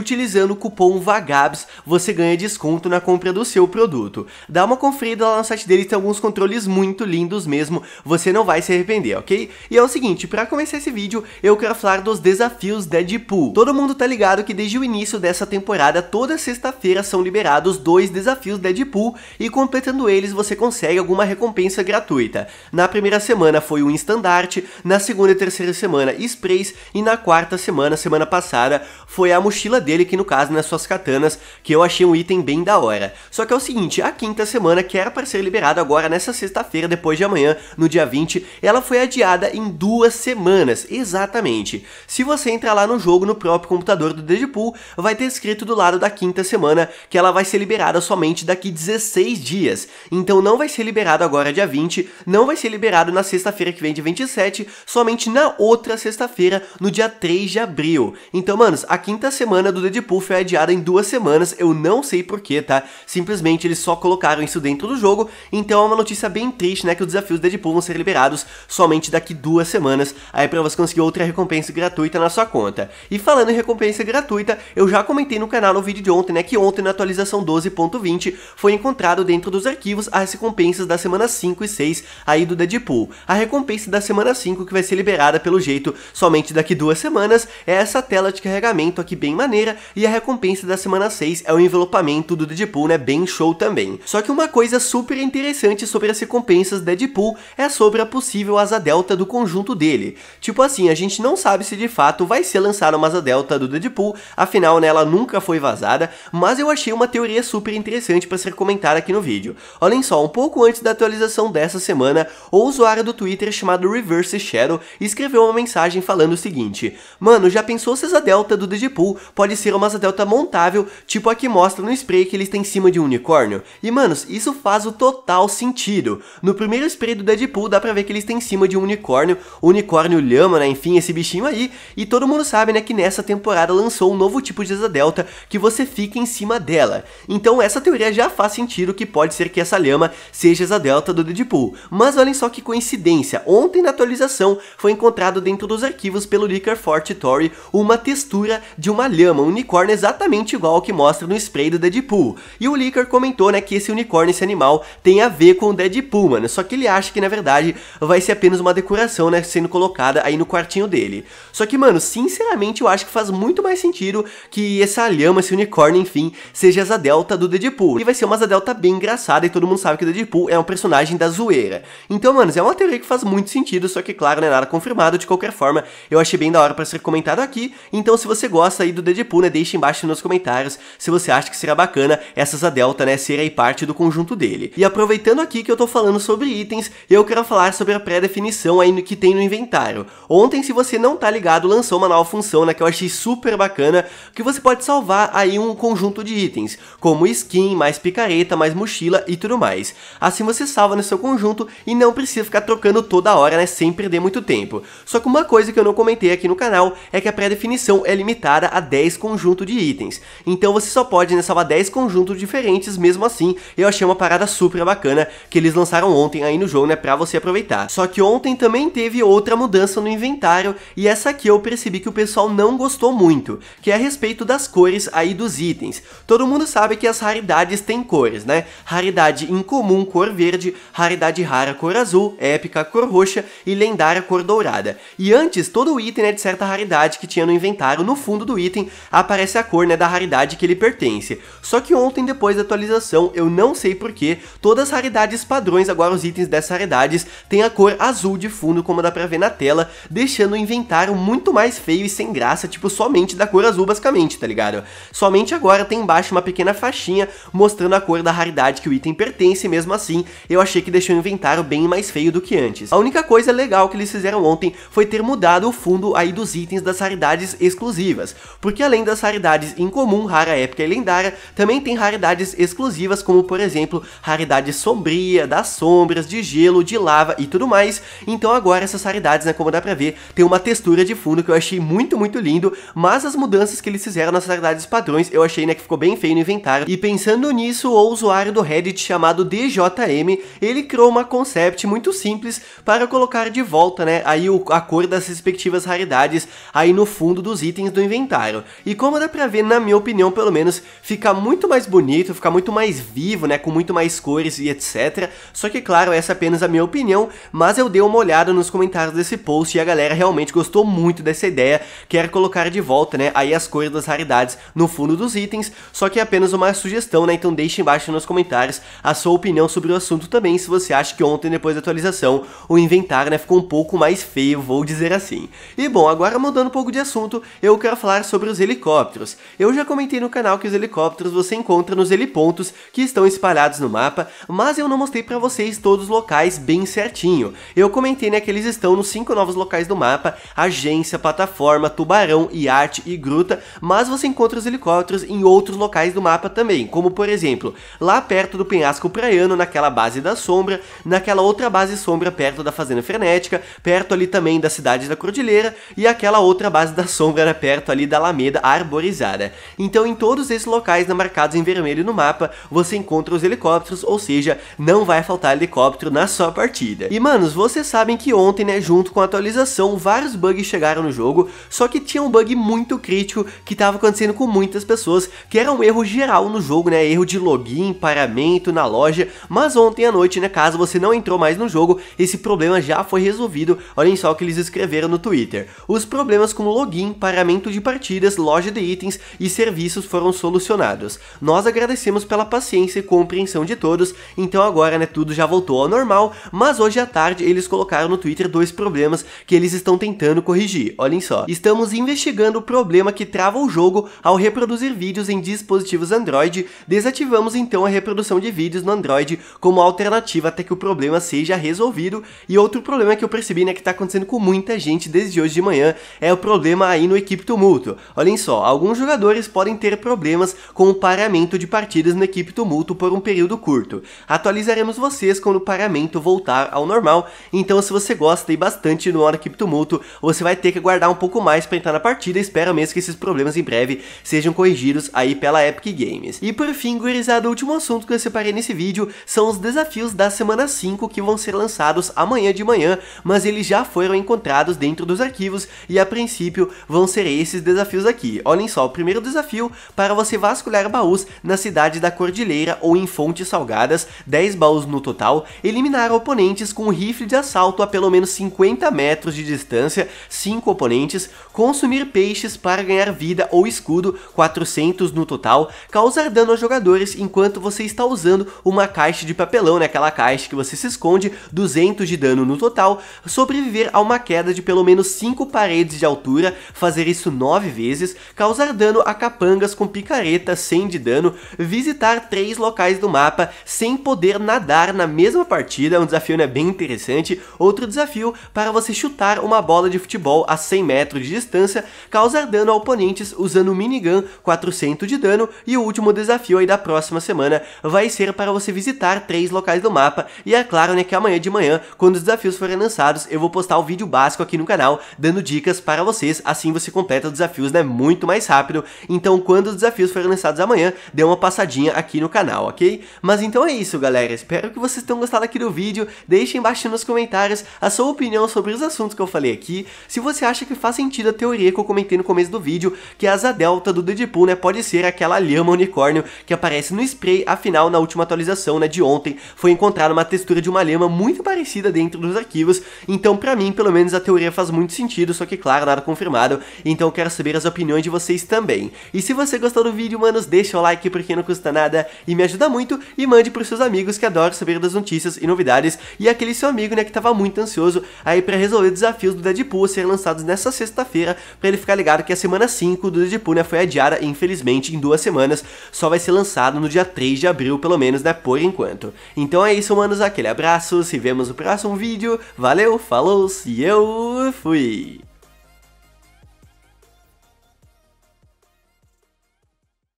o utilizando o cupom VAGABS você ganha desconto na compra do seu produto. Dá uma conferida lá no site deles, tem alguns controles muito lindos mesmo, você não vai se arrepender, ok? E é o seguinte, para começar esse vídeo, eu quero falar dos desafios Deadpool. Todo mundo tá ligado que desde o início dessa temporada, toda sexta-feira são liberados dois desafios Deadpool e completando eles você consegue alguma recompensa gratuita. Na primeira semana foi um estandarte, na segunda e terceira semana sprays e na quarta semana, semana passada, foi a mochila dele dele, que no caso nas né, suas katanas, que eu achei um item bem da hora. Só que é o seguinte, a quinta semana, que era para ser liberada agora nessa sexta-feira, depois de amanhã, no dia 20, ela foi adiada em duas semanas, exatamente. Se você entrar lá no jogo, no próprio computador do Deadpool, vai ter escrito do lado da quinta semana que ela vai ser liberada somente daqui 16 dias. Então não vai ser liberado agora dia 20, não vai ser liberado na sexta-feira que vem de 27, somente na outra sexta-feira, no dia 3 de abril. Então, manos, a quinta semana do do Deadpool foi adiada em duas semanas, eu não sei porquê, tá? Simplesmente eles só colocaram isso dentro do jogo, então é uma notícia bem triste, né? Que os desafios do Deadpool vão ser liberados somente daqui duas semanas, aí pra você conseguir outra recompensa gratuita na sua conta. E falando em recompensa gratuita, eu já comentei no canal no vídeo de ontem, né? Que ontem na atualização 12.20 foi encontrado dentro dos arquivos as recompensas da semana 5 e 6 aí do Deadpool. A recompensa da semana 5 que vai ser liberada pelo jeito somente daqui duas semanas é essa tela de carregamento aqui bem maneira, e a recompensa da semana 6 é o envelopamento do Deadpool, né, bem show também. Só que uma coisa super interessante sobre as recompensas Deadpool é sobre a possível asa delta do conjunto dele. Tipo assim, a gente não sabe se de fato vai ser lançada uma asa delta do Deadpool, afinal né, ela nunca foi vazada, mas eu achei uma teoria super interessante para ser comentada aqui no vídeo. Olhem só, um pouco antes da atualização dessa semana, o usuário do Twitter chamado Reverse Shadow escreveu uma mensagem falando o seguinte, Mano, já pensou se a asa delta do Deadpool pode pode ser uma asa delta montável, tipo a que mostra no spray que ele está em cima de um unicórnio. E manos, isso faz o total sentido. No primeiro spray do Deadpool dá pra ver que ele está em cima de um unicórnio, unicórnio lhama, né, enfim, esse bichinho aí. E todo mundo sabe, né, que nessa temporada lançou um novo tipo de asa delta que você fica em cima dela. Então essa teoria já faz sentido que pode ser que essa lhama seja asa delta do Deadpool. Mas olhem só que coincidência, ontem na atualização foi encontrado dentro dos arquivos pelo Licker Forte Tory uma textura de uma lhama, um unicórnio exatamente igual ao que mostra no spray do Deadpool. E o Licker comentou, né, que esse unicórnio, esse animal, tem a ver com o Deadpool, mano. Só que ele acha que, na verdade, vai ser apenas uma decoração, né, sendo colocada aí no quartinho dele. Só que, mano, sinceramente, eu acho que faz muito mais sentido que essa lhama, esse unicórnio, enfim, seja asa delta do Deadpool. E vai ser uma asa delta bem engraçada e todo mundo sabe que o Deadpool é um personagem da zoeira. Então, mano, é uma teoria que faz muito sentido, só que, claro, não é nada confirmado. De qualquer forma, eu achei bem da hora para ser comentado aqui. Então, se você gosta aí do Deadpool, Deadpool, Deixe embaixo nos comentários se você acha que será bacana essas a Delta, né? Serem parte do conjunto dele. E aproveitando aqui que eu tô falando sobre itens, eu quero falar sobre a pré-definição aí que tem no inventário. Ontem, se você não tá ligado, lançou uma nova função, né? Que eu achei super bacana, que você pode salvar aí um conjunto de itens, como skin, mais picareta, mais mochila e tudo mais. Assim você salva no seu conjunto e não precisa ficar trocando toda hora, né? Sem perder muito tempo. Só que uma coisa que eu não comentei aqui no canal é que a pré-definição é limitada a 10 conjunto de itens. Então você só pode né, salvar 10 conjuntos diferentes mesmo assim. Eu achei uma parada super bacana que eles lançaram ontem aí no jogo, né, pra você aproveitar. Só que ontem também teve outra mudança no inventário e essa aqui eu percebi que o pessoal não gostou muito, que é a respeito das cores aí dos itens. Todo mundo sabe que as raridades têm cores, né? Raridade incomum, cor verde, raridade rara, cor azul, épica, cor roxa e lendária, cor dourada. E antes, todo item né, de certa raridade que tinha no inventário, no fundo do item, aparece a cor né, da raridade que ele pertence. Só que ontem, depois da atualização, eu não sei porquê, todas as raridades padrões, agora os itens dessas raridades, têm a cor azul de fundo, como dá pra ver na tela, deixando o inventário muito mais feio e sem graça, tipo, somente da cor azul, basicamente, tá ligado? Somente agora tem embaixo uma pequena faixinha mostrando a cor da raridade que o item pertence, e mesmo assim, eu achei que deixou o inventário bem mais feio do que antes. A única coisa legal que eles fizeram ontem foi ter mudado o fundo aí dos itens das raridades exclusivas, porque além Além das raridades incomum, rara, épica e lendária, também tem raridades exclusivas como, por exemplo, raridade sombria, das sombras, de gelo, de lava e tudo mais. Então agora essas raridades, né, como dá pra ver, tem uma textura de fundo que eu achei muito, muito lindo, mas as mudanças que eles fizeram nas raridades padrões, eu achei, né, que ficou bem feio no inventário. E pensando nisso, o usuário do Reddit chamado DJM, ele criou uma concept muito simples para colocar de volta, né, aí o, a cor das respectivas raridades aí no fundo dos itens do inventário. E e como dá pra ver, na minha opinião, pelo menos, fica muito mais bonito, fica muito mais vivo, né, com muito mais cores e etc. Só que, claro, essa é apenas a minha opinião, mas eu dei uma olhada nos comentários desse post e a galera realmente gostou muito dessa ideia, quer colocar de volta, né, aí as cores das raridades no fundo dos itens, só que é apenas uma sugestão, né, então deixe embaixo nos comentários a sua opinião sobre o assunto também, se você acha que ontem, depois da atualização, o inventário, né, ficou um pouco mais feio, vou dizer assim. E bom, agora mudando um pouco de assunto, eu quero falar sobre os helicópteros helicópteros. Eu já comentei no canal que os helicópteros você encontra nos helipontos que estão espalhados no mapa, mas eu não mostrei para vocês todos os locais bem certinho. Eu comentei né, que eles estão nos cinco novos locais do mapa, agência, plataforma, tubarão, iate e gruta, mas você encontra os helicópteros em outros locais do mapa também, como por exemplo, lá perto do penhasco praiano, naquela base da sombra, naquela outra base sombra perto da fazenda frenética, perto ali também da cidade da cordilheira e aquela outra base da sombra era né, perto ali da Alameda arborizada. Então em todos esses locais marcados em vermelho no mapa, você encontra os helicópteros, ou seja, não vai faltar helicóptero na sua partida. E manos, vocês sabem que ontem, né, junto com a atualização, vários bugs chegaram no jogo, só que tinha um bug muito crítico que estava acontecendo com muitas pessoas, que era um erro geral no jogo, né, erro de login, paramento na loja, mas ontem à noite, né, caso você não entrou mais no jogo, esse problema já foi resolvido, olhem só o que eles escreveram no Twitter. Os problemas com login, paramento de partidas, loja de itens e serviços foram solucionados. Nós agradecemos pela paciência e compreensão de todos, então agora né, tudo já voltou ao normal, mas hoje à tarde eles colocaram no Twitter dois problemas que eles estão tentando corrigir, olhem só. Estamos investigando o problema que trava o jogo ao reproduzir vídeos em dispositivos Android, desativamos então a reprodução de vídeos no Android como alternativa até que o problema seja resolvido, e outro problema que eu percebi né, que está acontecendo com muita gente desde hoje de manhã é o problema aí no Equipe Tumulto. Olhem só, alguns jogadores podem ter problemas com o paramento de partidas na equipe tumulto por um período curto. Atualizaremos vocês quando o paramento voltar ao normal, então se você gosta e bastante no Hora Equipe Tumulto, você vai ter que aguardar um pouco mais para entrar na partida espero mesmo que esses problemas em breve sejam corrigidos aí pela Epic Games. E por fim, gurizada, o último assunto que eu separei nesse vídeo são os desafios da semana 5 que vão ser lançados amanhã de manhã, mas eles já foram encontrados dentro dos arquivos e a princípio vão ser esses desafios aqui olhem só, o primeiro desafio para você vasculhar baús na cidade da Cordilheira ou em Fontes Salgadas, 10 baús no total, eliminar oponentes com rifle de assalto a pelo menos 50 metros de distância, 5 oponentes, consumir peixes para ganhar vida ou escudo, 400 no total, causar dano aos jogadores enquanto você está usando uma caixa de papelão, né, aquela caixa que você se esconde, 200 de dano no total, sobreviver a uma queda de pelo menos 5 paredes de altura, fazer isso 9 vezes, causar dano a capangas com picareta 100 de dano, visitar três locais do mapa sem poder nadar na mesma partida, um desafio né, bem interessante. Outro desafio para você chutar uma bola de futebol a 100 metros de distância, causar dano a oponentes usando minigun 400 de dano e o último desafio aí da próxima semana vai ser para você visitar três locais do mapa e é claro né, que amanhã de manhã, quando os desafios forem lançados, eu vou postar o vídeo básico aqui no canal dando dicas para vocês, assim você completa os desafios né, muito muito mais rápido, então quando os desafios forem lançados amanhã, dê uma passadinha aqui no canal, ok? Mas então é isso, galera. Espero que vocês tenham gostado aqui do vídeo. Deixem embaixo nos comentários a sua opinião sobre os assuntos que eu falei aqui. Se você acha que faz sentido a teoria que eu comentei no começo do vídeo, que a asa delta do Deadpool, né, pode ser aquela lhama unicórnio que aparece no spray, afinal, na última atualização, né, de ontem, foi encontrada uma textura de uma lhama muito parecida dentro dos arquivos, então pra mim, pelo menos, a teoria faz muito sentido, só que claro, nada confirmado, então eu quero saber as opiniões de vocês também. E se você gostou do vídeo, manos, deixa o like porque não custa nada e me ajuda muito e mande pros seus amigos que adoram saber das notícias e novidades e aquele seu amigo, né, que tava muito ansioso aí para resolver desafios do Deadpool a ser lançados nessa sexta-feira para ele ficar ligado que a semana 5 do Deadpool, né, foi adiada infelizmente em duas semanas, só vai ser lançado no dia 3 de abril, pelo menos, né, por enquanto. Então é isso, manos, aquele abraço, se vemos no próximo vídeo, valeu, falou, e eu fui!